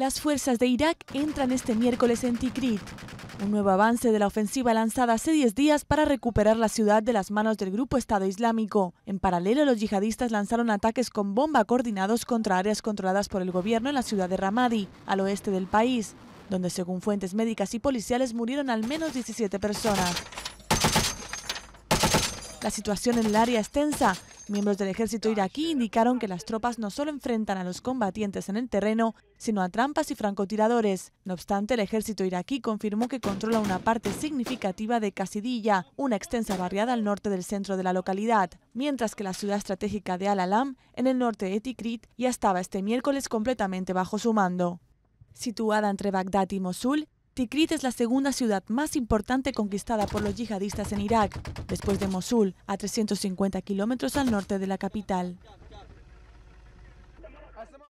Las fuerzas de Irak entran este miércoles en Tikrit, un nuevo avance de la ofensiva lanzada hace 10 días para recuperar la ciudad de las manos del grupo Estado Islámico. En paralelo, los yihadistas lanzaron ataques con bomba coordinados contra áreas controladas por el gobierno en la ciudad de Ramadi, al oeste del país, donde según fuentes médicas y policiales murieron al menos 17 personas. La situación en el área es tensa. Miembros del ejército iraquí indicaron que las tropas no solo enfrentan a los combatientes en el terreno, sino a trampas y francotiradores. No obstante, el ejército iraquí confirmó que controla una parte significativa de Casidilla, una extensa barriada al norte del centro de la localidad, mientras que la ciudad estratégica de Al-Alam, en el norte de Tikrit, ya estaba este miércoles completamente bajo su mando. Situada entre Bagdad y Mosul, Tikrit es la segunda ciudad más importante conquistada por los yihadistas en Irak, después de Mosul, a 350 kilómetros al norte de la capital.